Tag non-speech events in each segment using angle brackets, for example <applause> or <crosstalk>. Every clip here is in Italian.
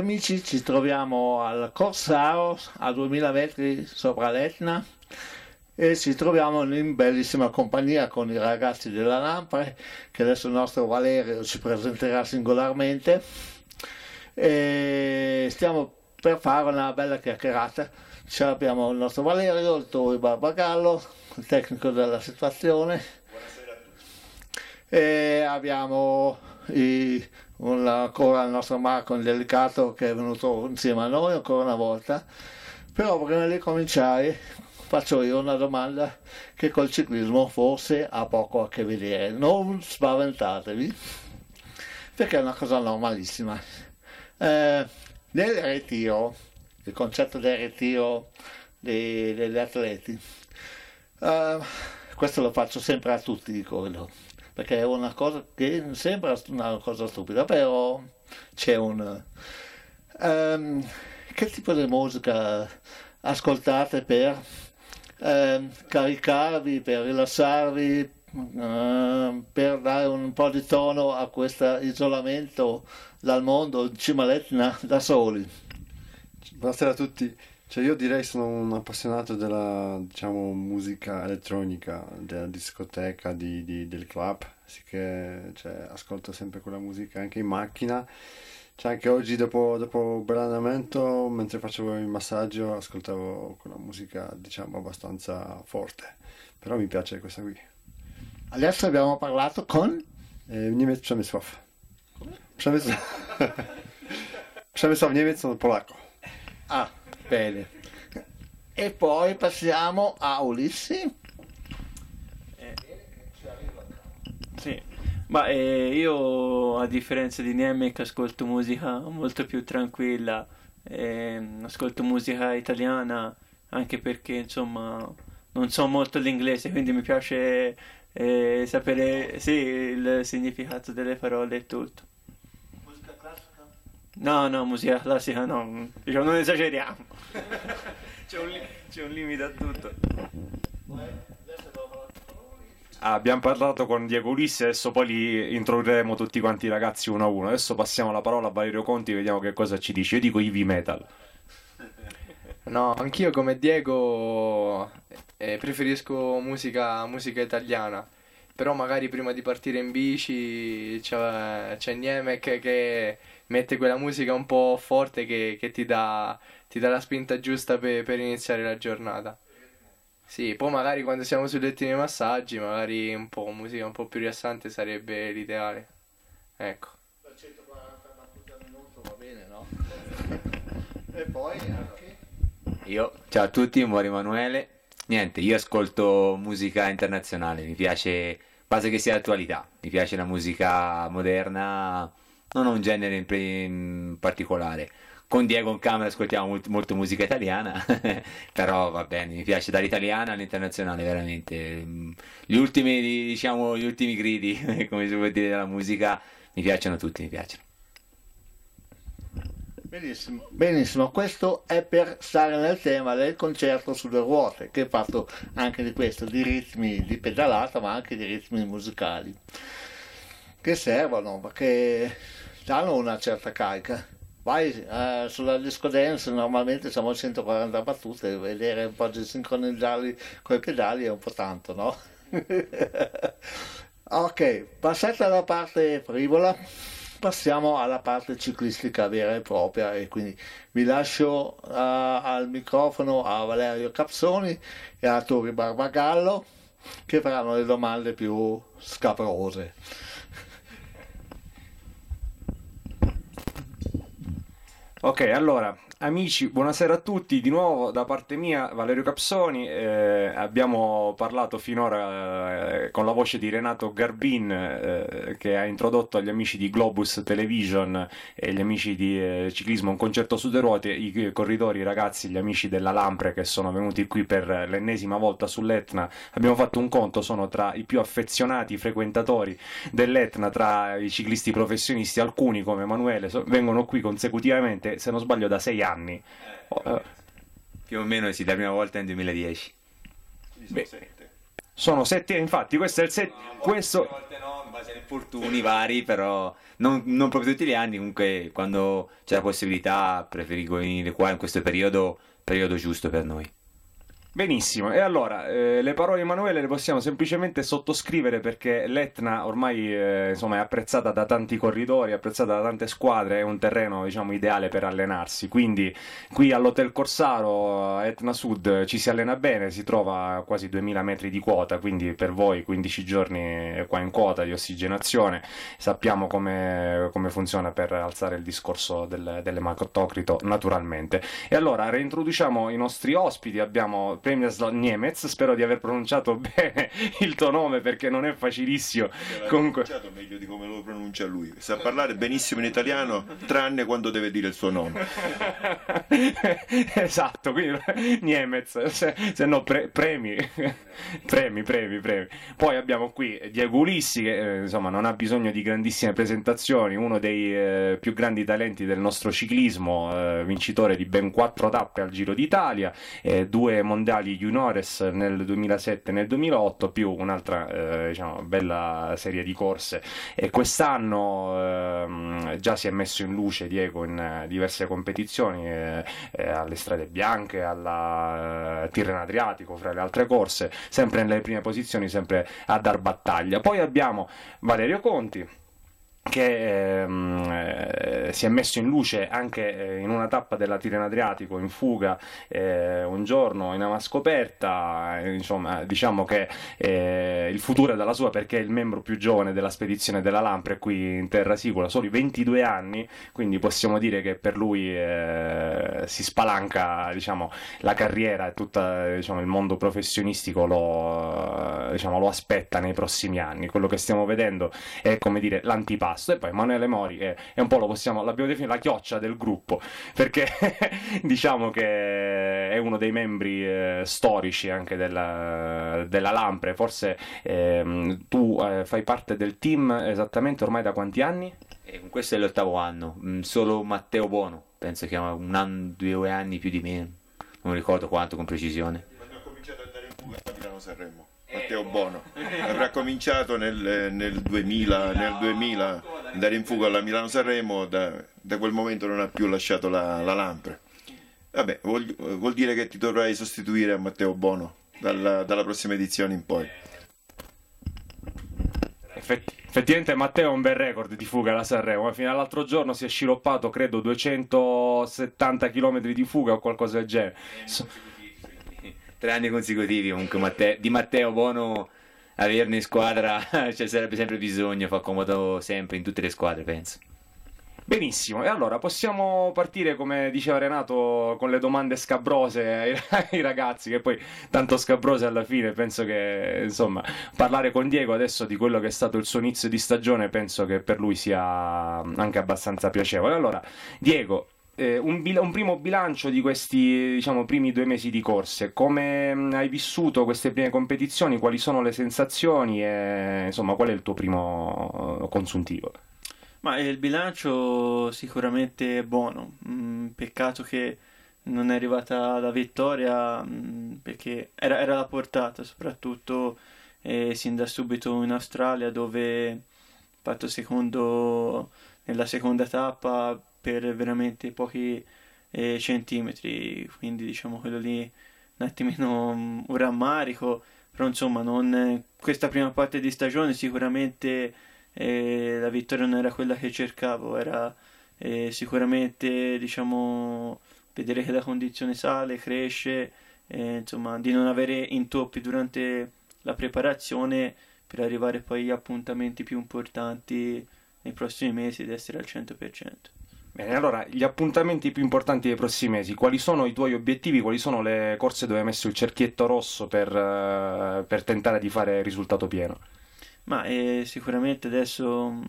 amici, ci troviamo al Corsaro a 2000 metri sopra l'Etna e ci troviamo in bellissima compagnia con i ragazzi della Lampre che adesso il nostro Valerio ci presenterà singolarmente e stiamo per fare una bella chiacchierata. Ci abbiamo il nostro Valerio, il Tori Barbagallo, il tecnico della situazione. Buonasera a tutti. E abbiamo i un, ancora il nostro Marco il Delicato che è venuto insieme a noi ancora una volta. Però prima di cominciare faccio io una domanda che col ciclismo forse ha poco a che vedere. Non spaventatevi, perché è una cosa normalissima. Eh, nel ritiro, il concetto del ritiro dei, degli atleti, eh, questo lo faccio sempre a tutti, ricordo perché è una cosa che sembra una cosa stupida, però c'è un... Um, che tipo di musica ascoltate per um, caricarvi, per rilassarvi, uh, per dare un po' di tono a questo isolamento dal mondo, in cima all'Etna, da soli? Buonasera a tutti. Cioè io direi sono un appassionato della diciamo, musica elettronica, della discoteca, di, di, del club, sì che cioè, ascolto sempre quella musica anche in macchina. Cioè anche oggi dopo, dopo allenamento, mentre facevo il massaggio, ascoltavo quella musica diciamo abbastanza forte, però mi piace questa qui. Adesso abbiamo parlato con eh, Niemiec Przemysław. <laughs> Przemysław Niemiec sono polacco. Ah. Bene. E poi passiamo a Ulissi. Eh, sì. Ma eh, io a differenza di Nemec ascolto musica molto più tranquilla, eh, ascolto musica italiana anche perché insomma non so molto l'inglese quindi mi piace eh, sapere sì, il significato delle parole e tutto. No, no, musica classica no, diciamo, non esageriamo. <laughs> c'è, un li- c'è, un limite a tutto. Ah, abbiamo parlato con Diego Ulisse, adesso poi li introdurremo tutti quanti i ragazzi uno a uno. Adesso passiamo la parola a Valerio Conti, vediamo che cosa ci dice. Io dico heavy metal. No, anch'io come Diego eh, preferisco musica, musica italiana però magari prima di partire in bici c'è, c'è Niemek che mette quella musica un po' forte che, che ti, dà, ti, dà, la spinta giusta per, per, iniziare la giornata. Sì, poi magari quando siamo sui lettini massaggi, magari un po' musica un po' più rilassante sarebbe l'ideale. Ecco. Da 140 battute al minuto va bene, no? <laughs> e poi anche... Io, ciao a tutti, muore Emanuele niente, io ascolto musica internazionale, mi piace, base che sia attualità, mi piace la musica moderna, non ho un genere in, in particolare. Con Diego in camera ascoltiamo molt- molto musica italiana, <laughs> però va bene, mi piace dall'italiana all'internazionale veramente. Gli ultimi, diciamo, gli ultimi gridi, <laughs> come si può dire, della musica mi piacciono tutti, mi piacciono. Benissimo. Benissimo, questo è per stare nel tema del concerto sulle ruote, che è fatto anche di questo, di ritmi di pedalata, ma anche di ritmi musicali, che servono, perché danno una certa carica. Vai eh, sulla disco dance, normalmente siamo a 140 battute, vedere un po' di sincronizzarli con i pedali è un po' tanto, no? <laughs> ok, passata la parte frivola, passiamo alla parte ciclistica vera e propria e quindi vi lascio uh, al microfono a Valerio Capsoni e a Tori Barbagallo che faranno le domande più scabrose. Ok, allora, Amici, buonasera a tutti, di nuovo da parte mia Valerio Capsoni, eh, abbiamo parlato finora eh, con la voce di Renato Garbin eh, che ha introdotto agli amici di Globus Television e gli amici di eh, Ciclismo un concerto su due ruote, i, i corridori, i ragazzi, gli amici della Lampre che sono venuti qui per l'ennesima volta sull'Etna, abbiamo fatto un conto, sono tra i più affezionati frequentatori dell'Etna, tra i ciclisti professionisti, alcuni come Emanuele vengono qui consecutivamente, se non sbaglio da sei anni anni. Eh, oh, eh, più o meno sì, la prima volta nel 2010. Beh, sono sette, infatti questo è il set, no, questo... base agli infortuni vari, però non, non, proprio tutti gli anni, comunque quando c'è la possibilità preferisco venire qua in questo periodo, periodo giusto per noi. Benissimo, e allora eh, le parole di Emanuele le possiamo semplicemente sottoscrivere perché l'Etna ormai eh, insomma, è apprezzata da tanti corridori, è apprezzata da tante squadre, è un terreno diciamo, ideale per allenarsi, quindi qui all'Hotel Corsaro a Etna Sud ci si allena bene, si trova a quasi 2000 metri di quota, quindi per voi 15 giorni qua in quota di ossigenazione, sappiamo come, come funziona per alzare il discorso del, dell'ematocrito naturalmente. E allora reintroduciamo i nostri ospiti, abbiamo Premierslau Niemetz. Spero di aver pronunciato <laughs> bene il tuo nome perché non è facilissimo. Perché Comunque... pronunciato meglio di come lo pronuncia lui. Sa parlare benissimo in italiano, tranne quando deve dire il suo nome. <laughs> esatto, quindi <laughs> Niemetz, se, se no pre, premi. premi, premi, premi. Poi abbiamo qui Diego Ulissi che eh, insomma non ha bisogno di grandissime presentazioni, uno dei eh, più grandi talenti del nostro ciclismo, eh, vincitore di ben quattro tappe al Giro d'Italia, eh, due mondiali mondiali juniores nel 2007 e nel 2008 più un'altra eh, diciamo, bella serie di corse e quest'anno ehm, già si è messo in luce Diego in eh, diverse competizioni eh, eh, alle strade bianche alla Tirreno Adriatico fra le altre corse sempre nelle prime posizioni sempre a dar battaglia poi abbiamo Valerio Conti che ehm, eh, si è messo in luce anche eh, in una tappa della Tirena Adriatico in fuga eh, un giorno in ama scoperta, insomma diciamo che il futuro è dalla sua perché è il membro più giovane della spedizione della Lampre qui in Terra Sicula, soli 22 anni, quindi possiamo dire che per lui si spalanca diciamo, la carriera e tutto diciamo, il mondo professionistico lo, diciamo, lo, aspetta nei prossimi anni. Quello che stiamo vedendo è come dire l'antipasto e poi Emanuele Mori è, è un po' lo possiamo l'abbiamo definita la chioccia del gruppo, perché <laughs> diciamo che è uno dei membri eh, storici anche della, della Lampre. Forse ehm, tu eh, fai parte del team esattamente ormai da quanti anni? Eh, questo è l'ottavo anno, mm, solo Matteo Buono penso che ha un anno, due anni più di me, non ricordo quanto con precisione. Quando ho cominciato ad andare in Puglia a Milano Sanremo. Matteo Bono, raccominciato nel, nel 2000, nel 2000 andare in fuga alla Milano-Sanremo, da, da, quel momento non ha più lasciato la, la Lampre. Vabbè, vuol, vuol, dire che ti dovrai sostituire a Matteo Bono dalla, dalla prossima edizione in poi. Effetti, effettivamente Matteo ha un bel record di fuga alla Sanremo, fino all'altro giorno si è sciroppato credo 270 km di fuga o qualcosa del genere. So, tre anni consecutivi comunque Matteo, di Matteo Bono averne in squadra ce <laughs> cioè, sarebbe sempre bisogno, fa comodo sempre in tutte le squadre penso. Benissimo, e allora possiamo partire come diceva Renato con le domande scabrose ai, <laughs> ai, ragazzi, che poi tanto scabrose alla fine, penso che insomma parlare con Diego adesso di quello che è stato il suo inizio di stagione penso che per lui sia anche abbastanza piacevole. Allora, Diego, eh, un, bil- un, primo bilancio di questi diciamo, primi due mesi di corse, come mm, hai vissuto queste prime competizioni, quali sono le sensazioni e insomma, qual è il tuo primo eh, consuntivo? Ma eh, il bilancio sicuramente è buono, mm, peccato che non è arrivata la vittoria mm, perché era, era la portata soprattutto eh, sin da subito in Australia dove ho fatto secondo nella seconda tappa per veramente pochi eh, centimetri, quindi diciamo quello lì un attimino mm, un rammarico, però insomma non, questa prima parte di stagione sicuramente eh, la vittoria non era quella che cercavo, era eh, sicuramente diciamo vedere che la condizione sale, cresce, eh, insomma di non avere intoppi durante la preparazione per arrivare poi agli appuntamenti più importanti nei prossimi mesi ed essere al 100%. Bene, allora gli appuntamenti più importanti dei prossimi mesi, quali sono i tuoi obiettivi, quali sono le corse dove hai messo il cerchietto rosso per, eh, per tentare di fare risultato pieno? Ma eh, sicuramente adesso, mm,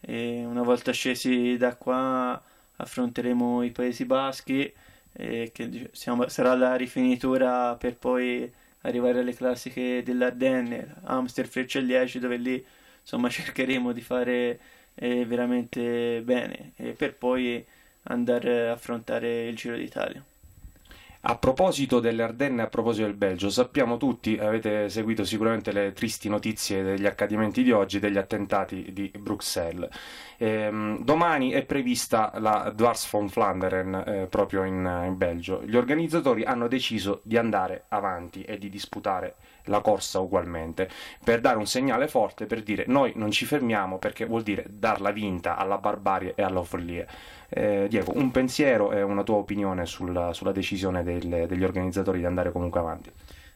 eh, una volta scesi da qua, affronteremo i Paesi Baschi, eh, che siamo, sarà la rifinitura per poi arrivare alle classiche dell'Ardenne, Amster, Freccia e Liegi, dove lì insomma <laughs> cercheremo di fare eh, veramente bene eh, per poi andare a affrontare il Giro d'Italia. A proposito delle Ardenne, a proposito del Belgio, sappiamo tutti, avete seguito sicuramente le tristi notizie degli accadimenti di oggi, degli attentati di Bruxelles. Ehm, domani è prevista la Dwars von Flanderen eh, proprio in, eh, in Belgio. Gli organizzatori hanno deciso di andare avanti e di disputare la corsa ugualmente, per dare un segnale forte, per dire noi non ci fermiamo perché vuol dire darla vinta alla barbarie e alla follia. Eh, Diego, un pensiero e una tua opinione sulla, sulla decisione del, degli organizzatori di andare comunque avanti?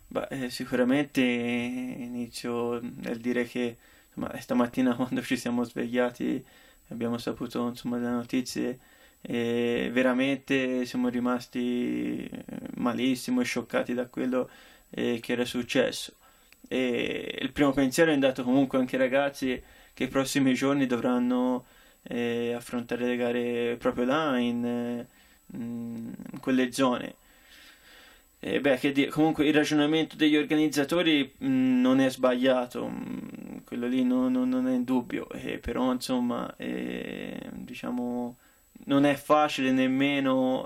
Beh, eh, sicuramente inizio nel dire che insomma, eh, stamattina <laughs> quando ci siamo svegliati abbiamo saputo insomma, le notizie e veramente siamo rimasti eh, malissimo e scioccati da quello eh, che era successo. E il primo pensiero è andato comunque anche ai ragazzi che i prossimi giorni dovranno eh, affrontare le gare proprio là, in, in mm, quelle zone. Eh beh, di- comunque il ragionamento degli organizzatori mh, mm, non è sbagliato, mh, mm, quello lì non, non, non, è in dubbio, e però insomma eh, diciamo, non è facile nemmeno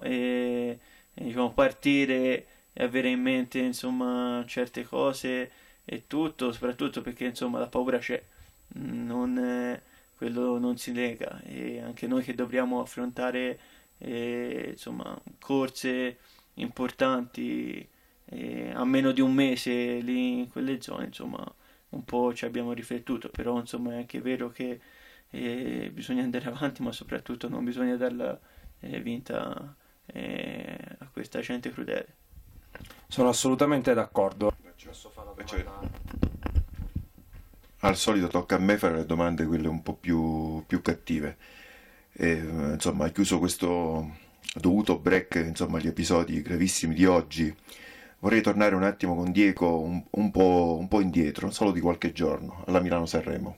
diciamo, partire e avere in mente insomma certe cose e tutto, soprattutto perché insomma la paura c'è, non, eh, quello non si nega e anche noi che dobbiamo affrontare eh, insomma corse importanti eh, a meno di un mese lì in quelle zone insomma un po' ci abbiamo riflettuto però insomma è anche vero che eh, bisogna andare <laughs> avanti ma soprattutto non bisogna darla eh, vinta eh, a questa gente crudele sono assolutamente d'accordo. Cioè, al solito tocca a me fare le domande, quelle un po' più, più cattive. E, insomma, chiuso questo dovuto break, insomma, gli episodi gravissimi di oggi, vorrei tornare un attimo con Diego un, un, po', un po' indietro, solo di qualche giorno, alla Milano-Sanremo.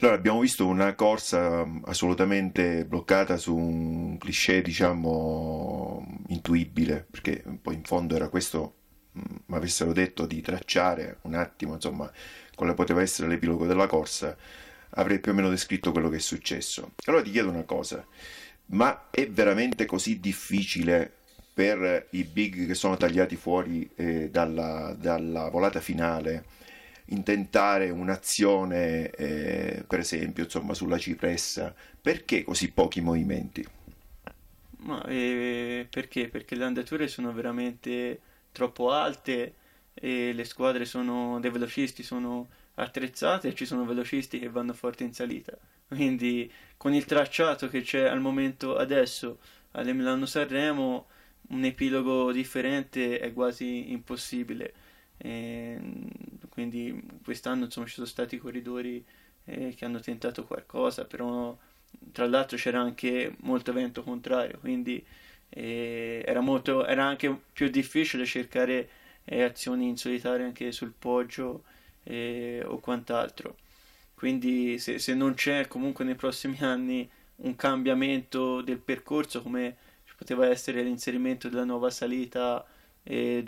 Allora, abbiamo visto una corsa um, assolutamente bloccata su un cliché, diciamo, intuibile, perché poi in fondo era questo, mi mm, avessero detto di tracciare un attimo, insomma, quale poteva essere l'epilogo della corsa, avrei più o meno descritto quello che è successo. Allora ti chiedo una cosa, ma è veramente così difficile per i big che sono tagliati fuori eh, dalla, dalla volata finale? intentare un'azione, eh, per esempio, insomma, sulla cipressa? Perché così pochi movimenti? No, eh, perché? Perché le andature sono veramente troppo alte e le squadre sono, dei velocisti sono attrezzate e ci sono velocisti che vanno forte in salita. Quindi con il tracciato che c'è al momento adesso alle Milano-Sanremo un epilogo differente è quasi impossibile. E ehm, quindi quest'anno insomma ci sono stati corridori eh, che hanno tentato qualcosa, però tra l'altro c'era anche molto vento contrario, quindi eh, era, molto, era anche più difficile cercare eh, azioni in solitaria anche sul poggio eh, o quant'altro. Quindi se, se non c'è comunque nei prossimi anni un cambiamento del percorso come poteva essere l'inserimento della nuova salita eh,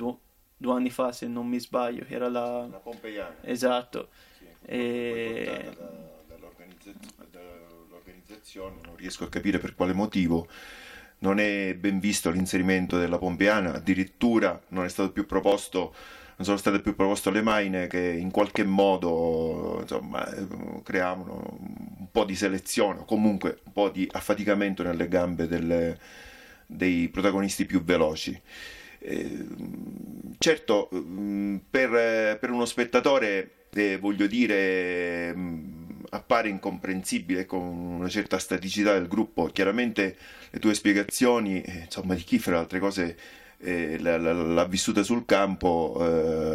due anni fa, se non mi sbaglio, che era la... La Pompeiana. Esatto. Sì, e... Da, dall'organizzazione, non riesco a capire per quale motivo non è ben visto l'inserimento della Pompeiana, addirittura non è stato più proposto non sono state più proposte le maine che in qualche modo insomma, creavano un po' di selezione o comunque un po' di affaticamento nelle gambe delle, dei protagonisti più veloci. Ehm, certo, mm, per, per, uno spettatore, eh, voglio dire, mm, appare incomprensibile con una certa staticità del gruppo. Chiaramente le tue spiegazioni, eh, insomma, di chi fra le altre cose eh, l'ha, l'ha, vissuta sul campo,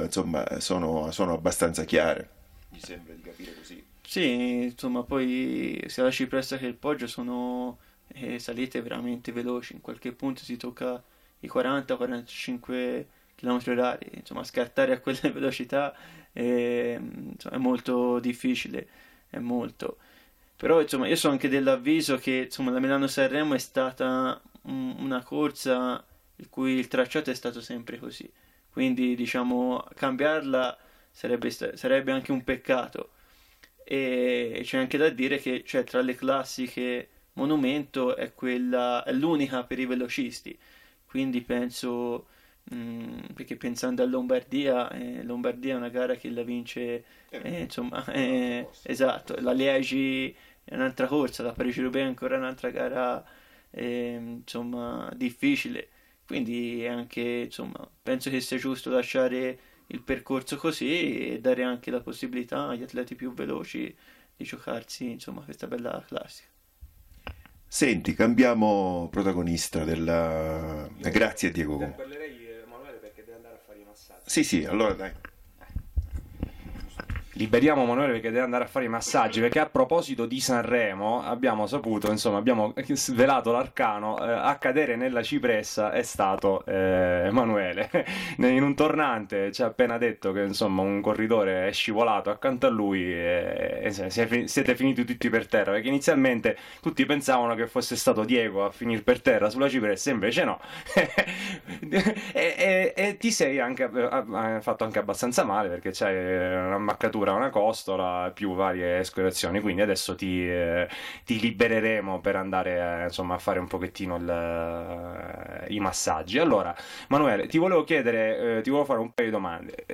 eh, insomma, sono, sono, abbastanza chiare. Mi sembra di capire così. Sì, insomma, poi sia la cipressa che il poggio sono eh, salite veramente veloci, in qualche punto si tocca i 40-45 km orari, insomma scartare a quelle <laughs> velocità è, insomma, è molto difficile, è molto. Però insomma io sono anche dell'avviso che insomma, la Milano-Sanremo è stata una corsa il cui il tracciato è stato sempre così, quindi diciamo cambiarla sarebbe, sarebbe anche un peccato. E c'è anche da dire che cioè, tra le classiche monumento è, quella, è l'unica per i velocisti quindi penso mh, mm, perché pensando a Lombardia eh, Lombardia è una gara che la vince eh, eh insomma eh, esatto la Liegi è un'altra corsa la Parigi Roubaix è ancora un'altra gara ehm, insomma difficile quindi anche insomma penso che sia giusto lasciare il percorso così e dare anche la possibilità agli atleti più veloci di giocarsi insomma questa bella classica Senti, cambiamo protagonista della... Grazie Diego. Parlerei, Emanuele, perché devi andare a fare i massaggi. Sì, sì, allora dai liberiamo Manuele perché deve andare a fare i massaggi. Perché a proposito di Sanremo, abbiamo saputo, insomma, abbiamo <laughs> svelato l'arcano. Eh, a cadere nella cipressa è stato eh, Emanuele. <laughs> In un tornante ci ha appena detto che insomma un corridore è scivolato accanto a lui e, e siete, siete finiti tutti per terra. Perché inizialmente tutti pensavano che fosse stato Diego a finire per terra sulla cipressa, invece no. <laughs> e, e, e, ti sei anche, eh, fatto anche abbastanza male perché c'è eh, un'ammaccatura verdura, una costola, più varie escoriazioni. Quindi adesso ti, eh, ti libereremo per andare eh, insomma, a fare un pochettino il, eh, i massaggi. Allora, Manuele, ti volevo chiedere, eh, ti volevo fare un paio di domande.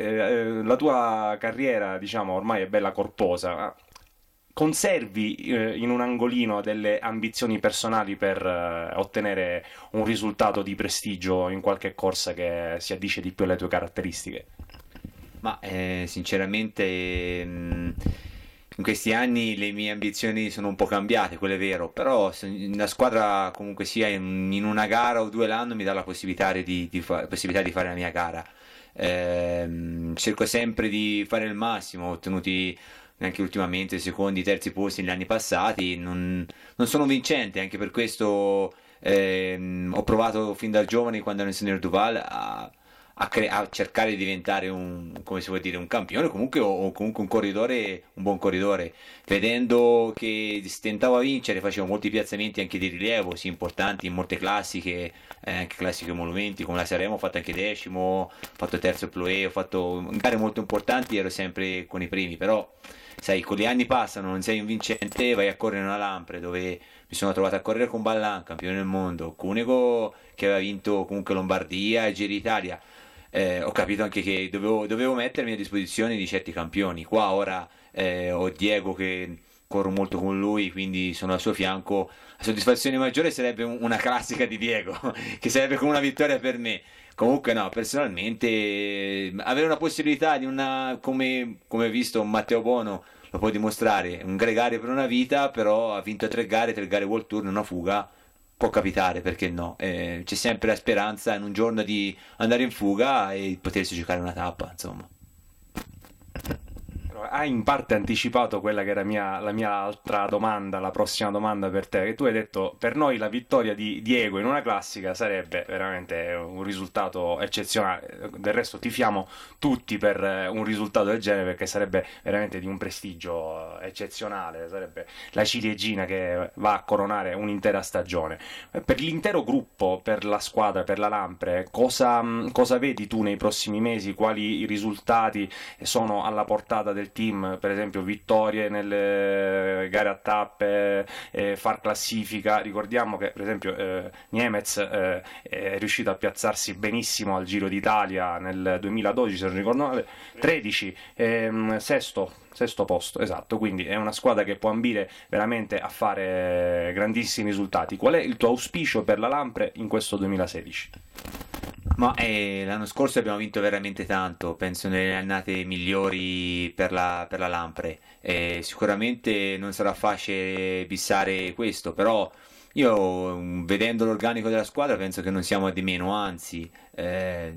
la tua carriera, diciamo, ormai è bella corposa conservi eh, in un angolino delle ambizioni personali per eh, ottenere un risultato di prestigio in qualche corsa che si addice di più alle tue caratteristiche? Ma eh, sinceramente... Mm, in questi anni le mie ambizioni sono un po' cambiate, quello è vero, però la squadra comunque sia in una gara o due l'anno mi dà la possibilità di, di, fa- possibilità di fare la mia gara. Eh, cerco sempre di fare il massimo, ho ottenuti anche ultimamente secondi, terzi posti negli anni passati, non, non sono vincente, anche per questo eh, ho provato fin da giovane quando ero in Senior Duval a a, cre- a, cercare di diventare un, come si vuol dire, un campione comunque, o, comunque un corridore, un buon corridore. Vedendo che stentava a vincere, facevo molti piazzamenti anche di rilievo, sì, importanti in molte classiche, eh, anche classiche monumenti, come la Saremo ho fatto anche decimo, ho fatto terzo Ploe, ho fatto gare molto importanti, ero sempre con i primi, però sai, con gli anni passano, non sei un vincente, vai a correre una Lampre dove mi sono trovato a correre con Ballan, campione del mondo, Cunego che aveva vinto comunque Lombardia e Giro Italia eh, ho capito anche che dovevo, dovevo, mettermi a disposizione di certi campioni. Qua ora eh, ho Diego che corro molto con lui, quindi sono al suo fianco. La soddisfazione maggiore sarebbe una classica di Diego, <laughs> che sarebbe come una vittoria per me. Comunque, no, personalmente, avere una possibilità di una, come, come visto, Matteo Bono lo può dimostrare, un gregario per una vita, però ha vinto tre gare, tre gare World Tour, una fuga può capitare, perché no? Eh, c'è sempre la speranza in un giorno di andare in fuga e potersi giocare una tappa, insomma. Piero, hai in parte anticipato quella che era mia, la mia altra domanda, la prossima domanda per te, che tu hai detto per noi la vittoria di Diego in una classica sarebbe veramente un risultato eccezionale, del resto tifiamo tutti per eh, un risultato del genere perché sarebbe veramente di un prestigio eh, eccezionale, sarebbe la ciliegina che va a coronare un'intera stagione. Eh, per l'intero gruppo, per la squadra, per la Lampre, cosa, mm, cosa vedi tu nei prossimi mesi, quali risultati sono alla portata del team, per esempio vittorie nelle gare a tappe, eh, far classifica. Ricordiamo che per esempio eh, Niemez eh, è riuscito a piazzarsi benissimo al Giro d'Italia nel 2012, se non ricordo male, 13, ehm, sesto, sesto posto, esatto, quindi è una squadra che può ambire veramente a fare grandissimi risultati. Qual è il tuo auspicio per la Lampre in questo 2016? Ma eh, l'anno scorso abbiamo vinto veramente tanto, penso nelle annate migliori per la, per la Lampre. Eh, sicuramente non sarà facile bissare questo, però io mm, vedendo l'organico della squadra penso che non siamo di meno, anzi eh,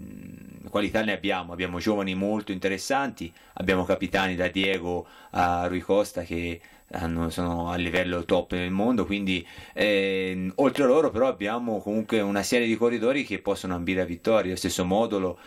qualità ne abbiamo, abbiamo giovani molto interessanti, abbiamo capitani da Diego a Rui Costa che hanno, sono a livello top nel mondo, quindi eh, oltre a loro però abbiamo comunque una serie di corridori che possono ambire a vittoria allo stesso modulo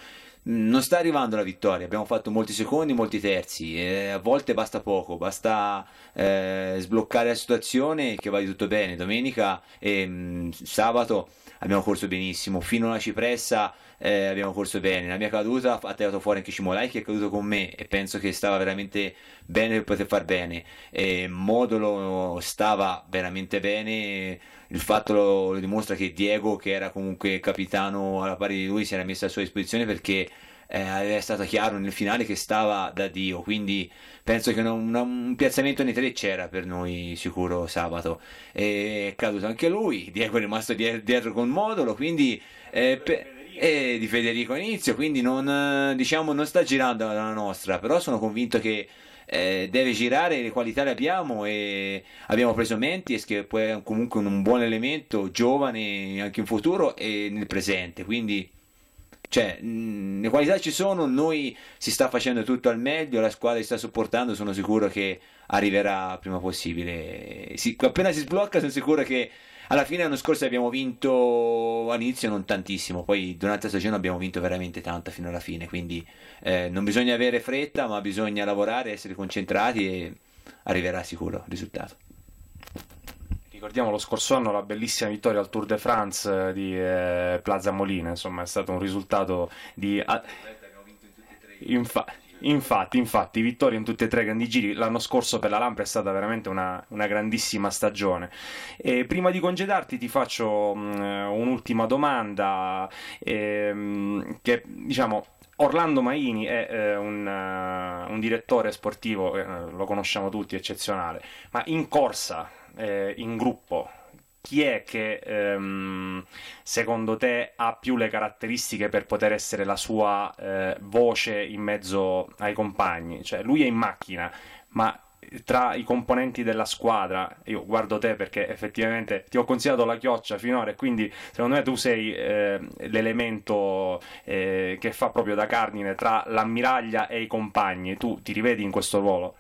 non sta arrivando la vittoria, abbiamo fatto molti secondi, molti terzi, eh, a volte basta poco, basta eh, sbloccare la situazione che va di tutto bene, domenica e mh, sabato abbiamo corso benissimo, fino alla cipressa eh, abbiamo corso bene. La mia caduta ha tirato fuori anche Cimolai che è caduto con me e penso che stava veramente bene per poter far bene. E eh, Modulo stava veramente bene, il fatto lo, lo dimostra che Diego, che era comunque capitano alla pari di lui, si era messo a sua disposizione perché eh, è stato chiaro nel finale che stava da Dio, quindi penso che un, un piazzamento nei tre c'era per noi sicuro sabato. E è caduto anche lui, Diego è rimasto dietro, dietro con Modolo, quindi... Eh, pe- e di Federico Inizio, quindi non, diciamo, non sta girando la nostra, però sono convinto che eh, deve girare, le qualità le abbiamo e abbiamo preso Mentis che è comunque un buon elemento, giovane anche in futuro e nel presente, quindi cioè, mh, le qualità ci sono, noi si sta facendo tutto al meglio, la squadra si sta supportando, sono sicuro che arriverà prima possibile, si, appena si sblocca sono sicuro che alla fine l'anno scorso abbiamo vinto all'inizio non tantissimo, poi durante la stagione abbiamo vinto veramente tanto fino alla fine, quindi eh, non bisogna avere fretta, ma bisogna lavorare, essere concentrati e arriverà sicuro il risultato. Ricordiamo lo scorso anno la bellissima vittoria al Tour de France eh, di eh, Plaza Molina, insomma è stato un risultato di... Infatti Infatti, infatti, vittoria in tutti e tre i grandi giri. L'anno scorso per la Lampre è stata veramente una, una grandissima stagione. E prima di congedarti, ti faccio um, un'ultima domanda. Ehm, che diciamo. Orlando Maini è eh, un, uh, un, direttore sportivo, eh, lo conosciamo tutti, eccezionale, ma in corsa, eh, in gruppo, chi è che ehm, secondo te ha più le caratteristiche per poter essere la sua eh, voce in mezzo ai compagni? Cioè, lui è in macchina, ma eh, tra i componenti della squadra, io guardo te perché effettivamente ti ho consigliato la chioccia finora e quindi secondo me tu sei eh, l'elemento eh, che fa proprio da cardine tra l'ammiraglia e i compagni, tu ti rivedi in questo ruolo?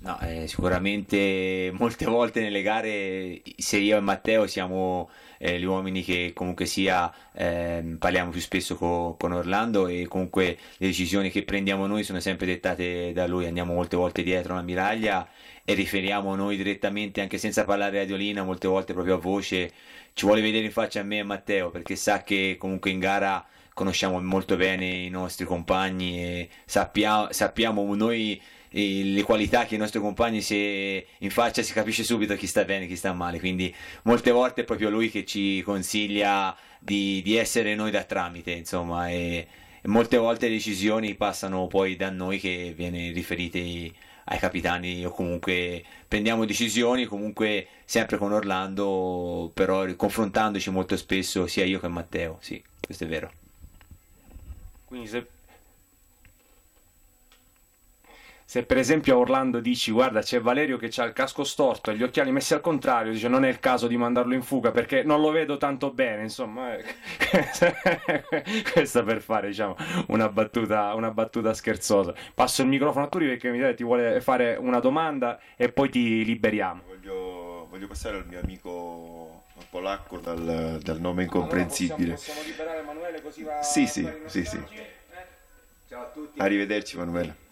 No, eh, sicuramente molte volte nelle gare se io e Matteo siamo eh, gli uomini che comunque sia eh, parliamo più spesso co- con Orlando e comunque le decisioni che prendiamo noi sono sempre dettate da lui, andiamo molte volte dietro la miraglia e riferiamo noi direttamente anche senza parlare a Diolina, molte volte proprio a voce, ci vuole vedere in faccia a me e a Matteo perché sa che comunque in gara conosciamo molto bene i nostri compagni e sappiamo, sappiamo noi le qualità che i nostri compagni se in faccia si capisce subito chi sta bene e chi sta male quindi molte volte è proprio lui che ci consiglia di, di essere noi da tramite insomma e, e, molte volte le decisioni passano poi da noi che viene riferite ai capitani o comunque prendiamo decisioni comunque sempre con Orlando però confrontandoci molto spesso sia io che Matteo sì questo è vero quindi se se per esempio a Orlando dici guarda c'è Valerio che ha il casco storto e gli occhiali messi al contrario, dice non è il caso di mandarlo in fuga perché non lo vedo tanto bene, insomma, eh, <laughs> questa per fare diciamo, una, battuta, una, battuta, scherzosa. Passo il microfono a Turi perché mi dà, ti vuole fare una domanda e poi ti liberiamo. Voglio, voglio passare al mio amico polacco dal, dal nome incomprensibile. Allora possiamo, possiamo liberare Emanuele così va... Sì, sì, sì, sì. Eh? Ciao a tutti. Arrivederci Emanuele.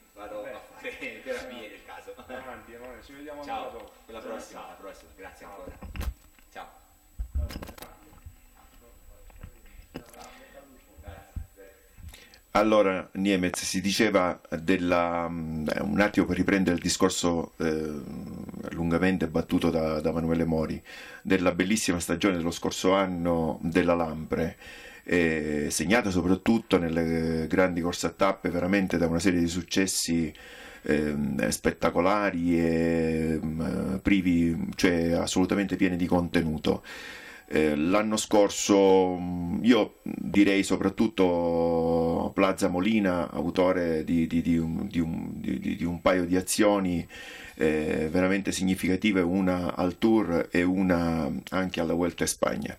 ci vediamo Ciao. allora dopo. Alla prossima, alla prossima, grazie Ciao. ancora. Ciao. Allora, Niemez, si diceva della, un attimo per riprendere il discorso eh, lungamente battuto da, da, Manuele Mori, della bellissima stagione dello scorso anno della Lampre, eh, segnata soprattutto nelle grandi corse a tappe veramente da una serie di successi eh, spettacolari e eh, privi, cioè assolutamente pieni di contenuto. Eh, l'anno scorso mm, io direi soprattutto Plaza Molina, autore di, di, di, un, di un, un, paio di azioni eh, veramente significative, una al Tour e una anche alla Vuelta a Spagna.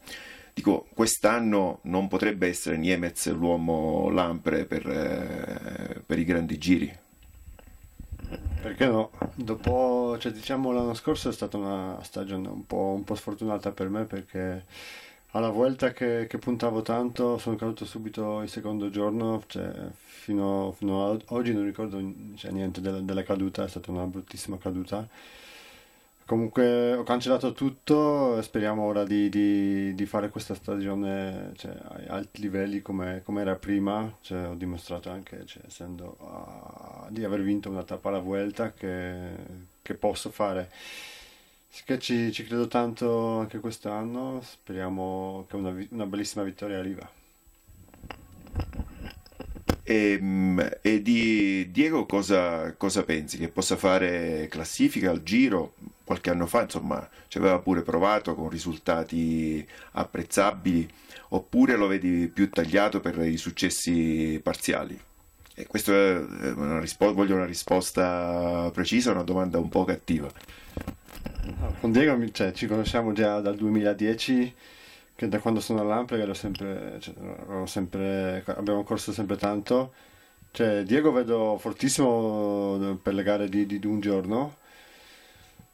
Dico, quest'anno non potrebbe essere Niemez l'uomo lampre per, eh, per i grandi giri, perché no? Dopo, cioè, diciamo, l'anno scorso è stata una stagione un po', un po sfortunata per me perché alla volta che, che, puntavo tanto sono caduto subito il secondo giorno, cioè, fino, fino, a oggi non ricordo cioè, niente della, della caduta, è stata una bruttissima caduta. Comunque ho cancellato tutto, e speriamo ora di, di, di fare questa stagione cioè, a alti livelli come, come era prima, cioè, ho dimostrato anche cioè, essendo, uh, di aver vinto una tappa alla Vuelta che, che posso fare. Che ci, ci, credo tanto anche quest'anno, speriamo che una, una bellissima vittoria arriva. E, ehm, e, di Diego cosa, cosa pensi? Che possa fare classifica al giro? qualche anno fa, insomma, ci aveva pure provato con risultati apprezzabili, oppure lo vedi più tagliato per i successi parziali? E questo è eh, una risposta, voglio una risposta precisa, una domanda un po' cattiva. Ah, con Diego cioè, ci conosciamo già dal 2010, che da quando sono all'Ampre sempre, cioè, sempre, abbiamo corso sempre tanto. Cioè, Diego vedo fortissimo per le gare di, di, di un giorno,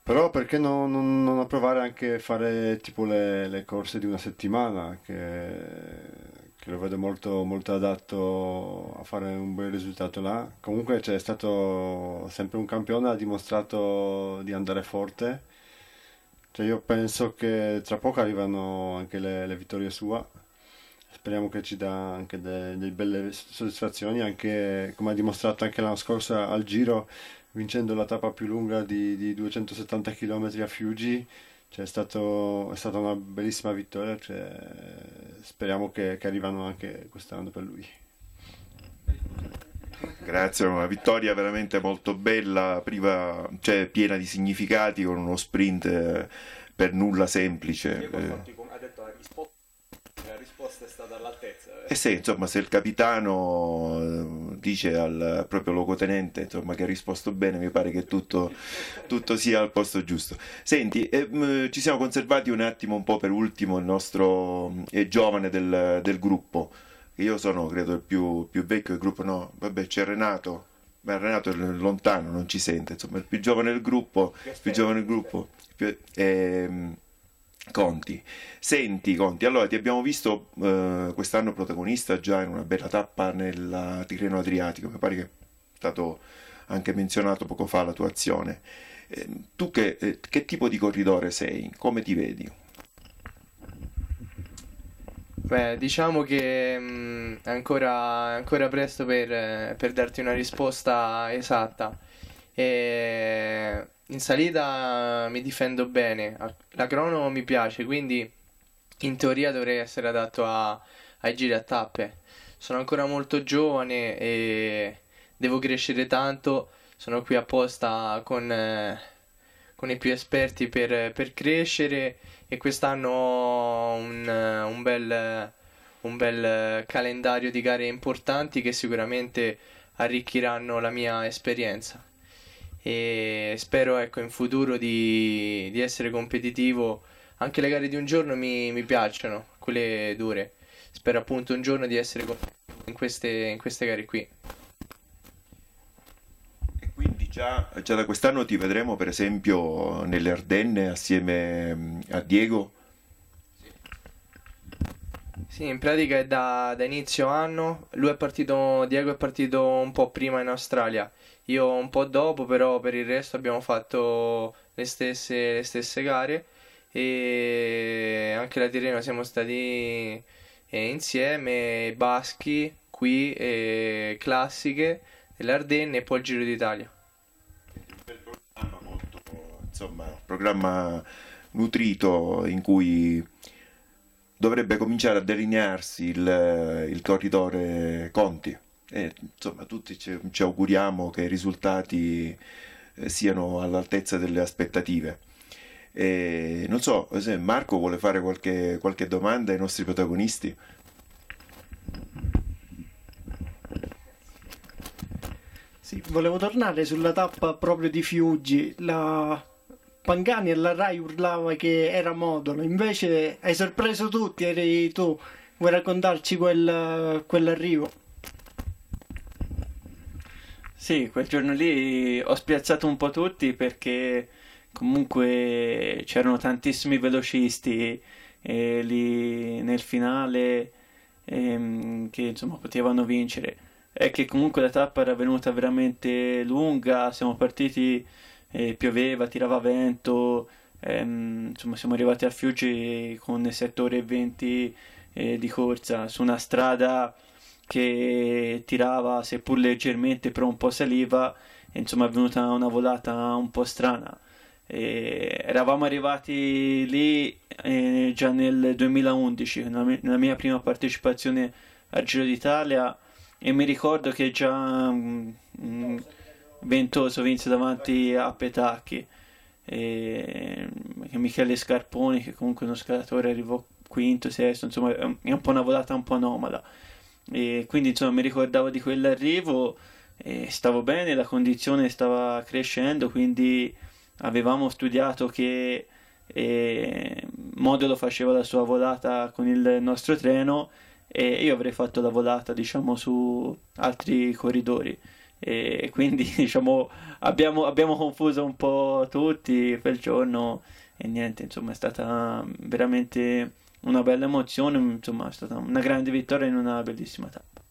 però perché no, non, non provare anche a fare tipo le, le, corse di una settimana, che, che lo vedo molto, molto, adatto a fare un bel risultato là. Comunque cioè, è stato sempre un campione, ha dimostrato di andare forte. Cioè io penso che tra poco arrivano anche le, le vittorie sua. Speriamo che ci dà anche delle de belle soddisfazioni, anche come ha dimostrato anche l'anno scorso al Giro vincendo la tappa più lunga di, di 270 km a Fiuggi. Cioè, è, stato, è, stata una bellissima vittoria, cioè, speriamo che, che arrivano anche quest'anno per lui. Grazie, una vittoria veramente molto bella, priva, cioè, piena di significati, con uno sprint eh, per nulla semplice. La risposta è stata all'altezza. Eh. eh sì, insomma, se il capitano eh, dice al proprio locotenente insomma, che ha risposto bene, mi pare che tutto, tutto sia al posto giusto. Senti, ehm, ci siamo conservati un attimo un po' per ultimo il nostro eh, giovane del, del gruppo. Io sono, credo, il più, più vecchio del gruppo, no? Vabbè, c'è Renato, ma Renato è lontano, non ci sente, insomma, il più giovane del gruppo, il più giovane del gruppo, più, ehm, Conti, senti Conti, allora ti abbiamo visto eh, quest'anno protagonista già in una bella tappa nel Tirreno Adriatico, mi pare che è stato anche menzionato poco fa la tua azione. Eh, tu che, eh, che, tipo di corridore sei? Come ti vedi? Beh, diciamo che mm, è ancora, ancora presto per, eh, per darti una risposta esatta e in salita mi difendo bene. L'agronomo mi piace, quindi in teoria dovrei essere adatto a, ai giri a tappe. Sono ancora molto giovane e devo crescere tanto. Sono qui apposta con, con i più esperti per, per crescere e quest'anno ho un, un, bel, un bel calendario di gare importanti che sicuramente arricchiranno la mia esperienza e spero ecco, in futuro di, di, essere competitivo. Anche le gare di un giorno mi, mi, piacciono, quelle dure. Spero appunto un giorno di essere competitivo in queste, in queste gare qui. E quindi già, già da quest'anno ti vedremo per esempio nelle Ardenne assieme a Diego? Sì, in pratica è da, da inizio anno, lui è partito, Diego è partito un po' prima in Australia, io un po' dopo, però per il resto abbiamo fatto le stesse, le stesse gare e anche la Tirreno siamo stati eh, insieme, baschi qui, eh, classiche, l'Ardenne e poi il Giro d'Italia. Il programma molto, insomma, un programma nutrito in cui dovrebbe cominciare a delinearsi il, il corridore Conti. E, insomma, tutti ci, ci, auguriamo che i risultati eh, siano all'altezza delle aspettative. E, non so se Marco vuole fare qualche, qualche domanda ai nostri protagonisti. Sì, volevo tornare sulla tappa proprio di Fiuggi. La Pangani alla Rai urlava che era Modolo, invece hai sorpreso tutti, eri tu. Vuoi raccontarci quel, quell'arrivo? Sì, quel giorno lì ho spiazzato un po' tutti perché comunque c'erano tantissimi velocisti eh, lì nel finale ehm, che insomma potevano vincere. È che comunque la tappa era venuta veramente lunga, siamo partiti eh, pioveva, tirava vento, ehm, insomma siamo arrivati a Fiuggi con 7 ore e 20 eh, di corsa su una strada che tirava seppur leggermente però un po' saliva e insomma è venuta una volata un po' strana. E eravamo arrivati lì eh, già nel 2011, nella mia prima partecipazione al Giro d'Italia e mi ricordo che già mh, mm, mm, Ventoso vinse davanti a Petacchi e Michele Scarponi che comunque uno scalatore arrivò quinto, sesto, insomma è un po' una volata un po' anomala e quindi insomma mi ricordavo di quell'arrivo e stavo bene, la condizione stava crescendo quindi avevamo studiato che eh, Modulo faceva la sua volata con il nostro treno e io avrei fatto la volata diciamo su altri corridori e quindi <laughs> diciamo abbiamo, abbiamo confuso un po' tutti quel giorno e niente insomma è stata veramente una bella emozione insomma è stata una grande vittoria in una bellissima tappa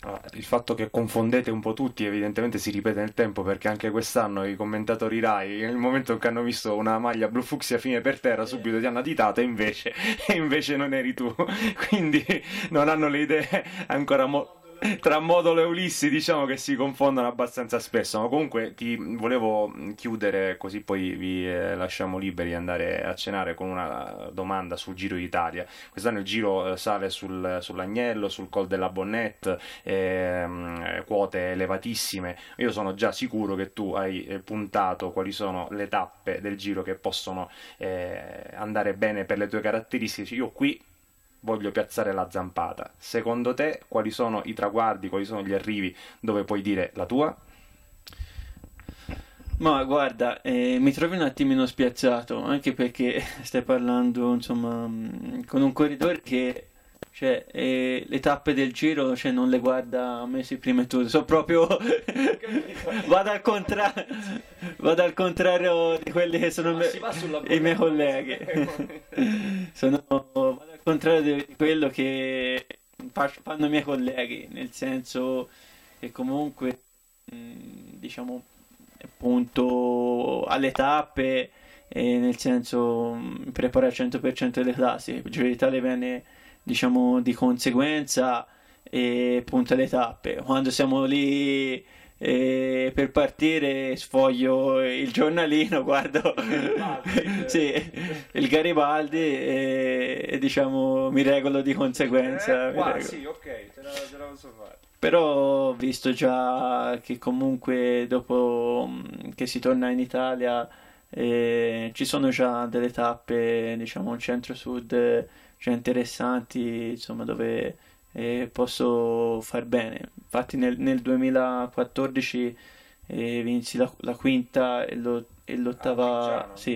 ah, il fatto che confondete un po' tutti evidentemente si ripete nel tempo perché anche quest'anno i commentatori Rai nel momento che hanno visto una maglia blu fucsia fine per terra subito ti hanno ditata e invece, <laughs> invece non eri tu <laughs> quindi non hanno le idee ancora molto tra Modolo e Ulissi diciamo che si confondono abbastanza spesso, ma comunque ti volevo chiudere così poi vi eh, lasciamo liberi di andare a cenare con una domanda sul Giro d'Italia. Quest'anno il Giro eh, sale sul, sull'agnello, sul col della Bonnette, ehm, eh, quote elevatissime. Io sono già sicuro che tu hai eh, puntato quali sono le tappe del Giro che possono andare bene per le tue caratteristiche. Io qui voglio piazzare la zampata. Secondo te, quali sono i traguardi, quali sono gli arrivi dove puoi dire la tua? Ma guarda, eh, mi trovi un attimino spiazzato, anche perché <laughs> stai parlando, insomma, mm, con un corridore che cioè, eh, le tappe del giro cioè, non le guarda a Messi prima e tutto, so proprio <laughs> vado, al contra... vado, al contrario di quelli che sono me... i miei colleghi. <laughs> sono contrario di quello che fanno i miei colleghi, nel senso che comunque diciamo appunto alle tappe nel senso prepara al 100% delle classi, il Giro d'Italia viene diciamo di conseguenza e punta alle tappe. Quando siamo lì e per partire sfoglio il giornalino, <laughs> guardo Garibaldi, sì, il Garibaldi e, e, diciamo mi regolo di conseguenza. Eh, qua, sì, ok, te la, te la posso fare. Però ho visto già che comunque dopo mm, che si torna in Italia eh, ci sono già delle tappe, diciamo, centro-sud eh, già interessanti, insomma, dove eh, posso far bene. Infatti nel, nel 2014 eh, vinsi la, la, quinta e, lo, e l'ottava... Ah, sì,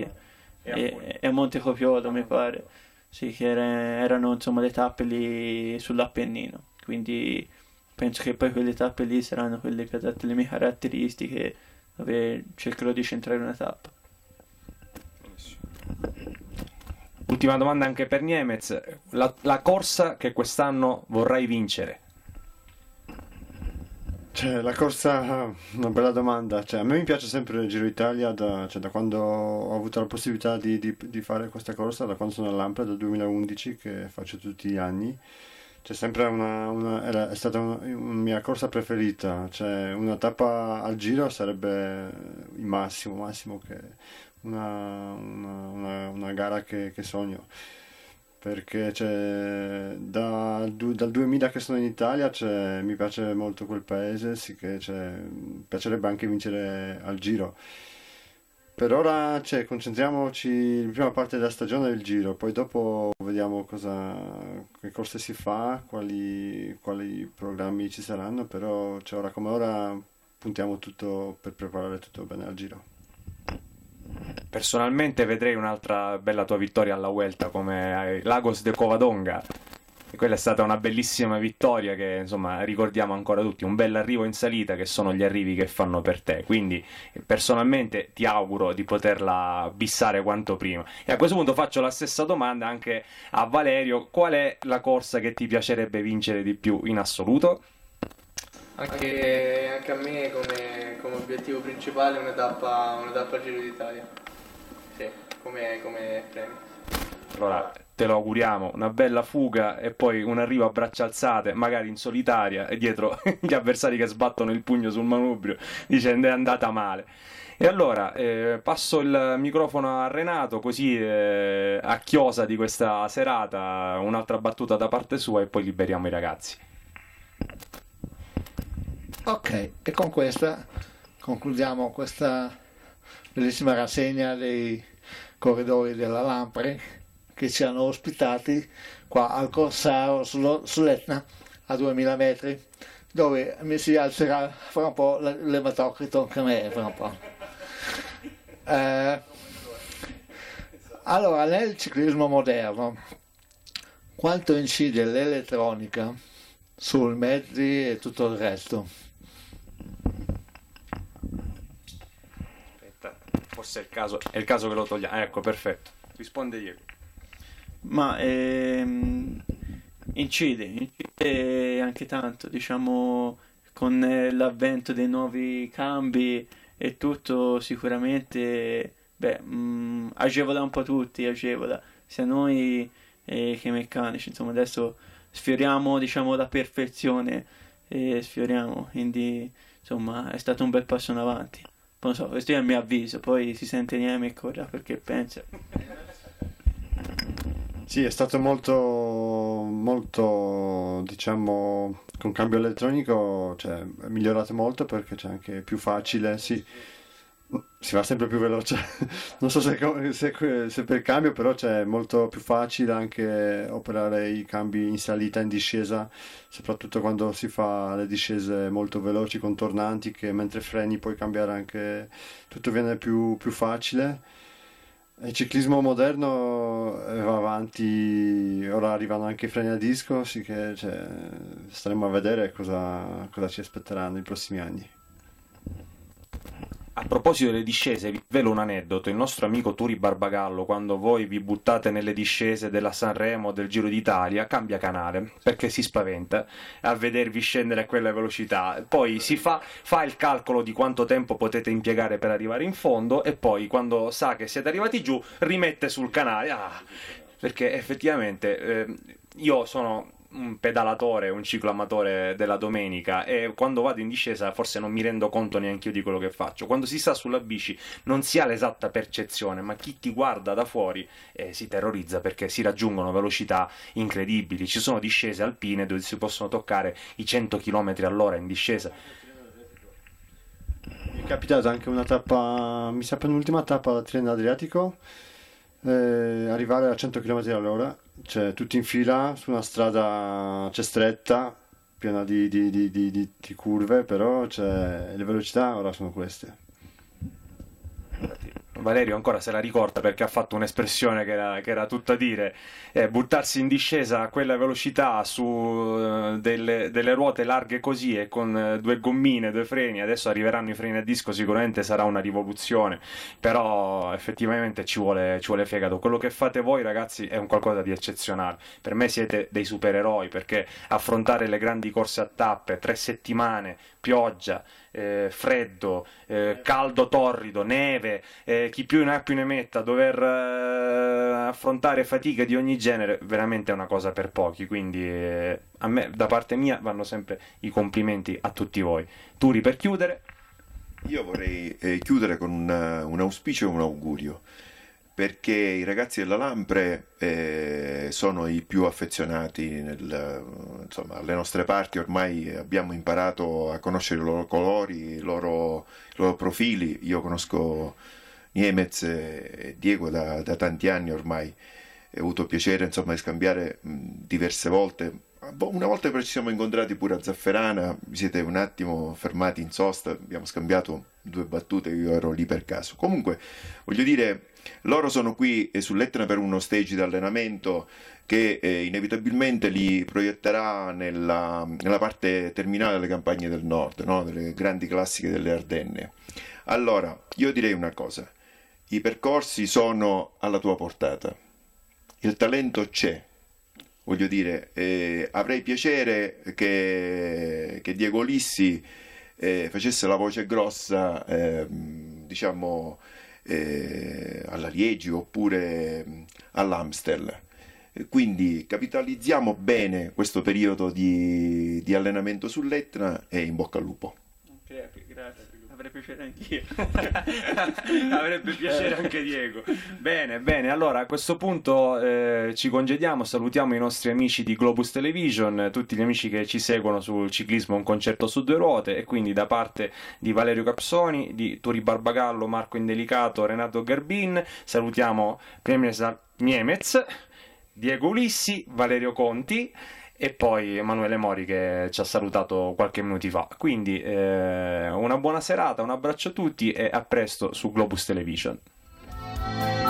cioè, e, e, e, a Monte Copiolo mi ah, pare. Sì, che era, erano insomma le tappe lì sull'Appennino. Quindi penso che poi quelle tappe lì saranno quelle più adatte alle mie caratteristiche dove cercherò di centrare una tappa. Ultima domanda anche per Niemez, la, la corsa che quest'anno vorrai vincere? Cioè, la corsa, una bella domanda. Cioè, a me mi piace sempre il Giro Italia da, cioè, da quando ho avuto la possibilità di, di, di, fare questa corsa, da quando sono all'Ampla, dal 2011, che faccio tutti gli anni. Una, una, era, è stata una, una, mia corsa preferita. Cioè, una tappa al giro sarebbe il massimo, massimo che una, una, una, una gara che, che, sogno perché da, dal 2000 che sono in Italia mi piace molto quel paese, sì che piacerebbe anche vincere al giro. Per ora cioè, concentriamoci la prima parte della stagione del giro, poi dopo vediamo cosa, che corse si fa, quali, quali programmi ci saranno, però cioè, ora come ora puntiamo tutto per preparare tutto bene al giro personalmente vedrei un'altra bella tua vittoria alla Vuelta come Lagos de Covadonga. E quella è stata una bellissima vittoria che insomma ricordiamo ancora tutti, un bel arrivo in salita che sono gli arrivi che fanno per te. Quindi personalmente ti auguro di poterla bissare quanto prima. E a questo punto faccio la stessa domanda anche a Valerio, qual è la corsa che ti piacerebbe vincere di più in assoluto? Anche, anche a me come, come, obiettivo principale una tappa, al Giro d'Italia, sì, come, come premio. Allora, te lo auguriamo, una bella fuga e poi un arrivo a braccia alzate, magari in solitaria e dietro <laughs> gli avversari che sbattono il pugno sul manubrio dicendo è andata male. E allora eh, passo il microfono a Renato, così eh, a chiosa di questa serata, un'altra battuta da parte sua e poi liberiamo i ragazzi. Ok, e con questa concludiamo questa bellissima rassegna dei corridori della Lampre che ci hanno ospitati qua al Corsaro sull'Etna a 2000 metri dove mi si alzerà fra un po' l'ematocrito anche a me fra un po'. Eh, allora, nel ciclismo moderno, quanto incide l'elettronica sui mezzi e tutto il resto? forse è il caso, è il caso che lo togliamo. Ecco, perfetto. Risponde Diego. Ma ehm, incide, incide anche tanto, diciamo, con eh, l'avvento dei nuovi cambi e tutto sicuramente beh, mh, mm, agevola un po' tutti, agevola sia noi eh, che meccanici, insomma adesso sfioriamo diciamo la perfezione e sfioriamo, quindi insomma è stato un bel passo in avanti non so, questo è il mio avviso, poi si sente niente e corra perché pensa. Sì, è stato molto, molto, diciamo, con cambio elettronico, cioè, è migliorato molto perché c'è anche più facile, sì si va sempre più veloce. <laughs> Non so se, se, se, per cambio, però c'è molto più facile anche operare i cambi in salita, e in discesa, soprattutto quando si fa le discese molto veloci, contornanti, che mentre freni puoi cambiare anche, tutto viene più, più facile. Il ciclismo moderno eh, va avanti, ora arrivano anche i freni a disco, sì che cioè, staremo a vedere cosa, cosa ci aspetterà nei prossimi anni. A proposito delle discese, vi velo un aneddoto. Il nostro amico Turi Barbagallo, quando voi vi buttate nelle discese della Sanremo del Giro d'Italia, cambia canale perché si spaventa a vedervi scendere a quella velocità. Poi si fa, fa il calcolo di quanto tempo potete impiegare per arrivare in fondo e poi, quando sa che siete arrivati giù, rimette sul canale. Ah, perché effettivamente eh, io sono un pedalatore, un ciclamatore della domenica e quando vado in discesa forse non mi rendo conto neanche io di quello che faccio. Quando si sta sulla bici non si ha l'esatta percezione, ma chi ti guarda da fuori eh, si terrorizza perché si raggiungono velocità incredibili. Ci sono discese alpine dove si possono toccare i 100 km all'ora in discesa. Mi è capitata anche una tappa, mi sa per l'ultima tappa da Tirreno Adriatico eh, arrivare a 100 km all'ora, cioè tutti in fila su una strada c'è stretta, piena di, di, di, di curve, però cioè, le velocità ora sono queste. Valerio ancora se la ricorda perché ha fatto un'espressione che era, che era tutta dire, eh, buttarsi in discesa a quella velocità su uh, delle, delle, ruote larghe così e con uh, due gommine, due freni, adesso arriveranno i freni a disco, sicuramente sarà una rivoluzione, però effettivamente ci vuole, ci vuole fegato. Quello che fate voi ragazzi è un qualcosa di eccezionale, per me siete dei supereroi perché affrontare le grandi corse a tappe, tre settimane, pioggia, eh, freddo, eh, caldo torrido, neve, eh, chi più ne ha più ne metta, dover eh, affrontare fatiche di ogni genere, veramente è una cosa per pochi, quindi eh, a me, da parte mia, vanno sempre i complimenti a tutti voi. Turi per chiudere. Io vorrei eh, chiudere con una, un auspicio e un augurio perché i ragazzi della Lampre eh, sono i più affezionati nel, insomma, alle nostre parti, ormai abbiamo imparato a conoscere i loro colori, i loro, i loro profili, io conosco Niemez e Diego da, da tanti anni ormai, ho avuto piacere insomma, di scambiare diverse volte Boh, una volta che ci siamo incontrati pure a Zafferana, vi siete un attimo fermati in sosta, abbiamo scambiato due battute, io ero lì per caso. Comunque, voglio dire, loro sono qui sull'Etna per uno stage di allenamento che eh, inevitabilmente li proietterà nella, nella, parte terminale delle campagne del nord, no? delle grandi classiche delle Ardenne. Allora, io direi una cosa, i percorsi sono alla tua portata, il talento c'è voglio dire, eh, avrei piacere che, che Diego Lissi eh, facesse la voce grossa, ehm, diciamo, eh, diciamo, alla Liegi oppure all'Amstel. Quindi capitalizziamo bene questo periodo di, di allenamento sull'Etna e in bocca al lupo piacere anch'io. <laughs> Avrebbe piacere anche Diego. Bene, bene. Allora, a questo punto eh, ci congediamo, salutiamo i nostri amici di Globus Television, tutti gli amici che ci seguono sul ciclismo un concerto su due ruote e quindi da parte di Valerio Capsoni, di Turi Barbagallo, Marco Indelicato, Renato Garbin, salutiamo Premier Miemez, Diego Ulissi, Valerio Conti e poi Emanuele Mori che ci ha salutato qualche minuto fa. Quindi eh, una buona serata, un abbraccio a tutti e a presto su Globus Television.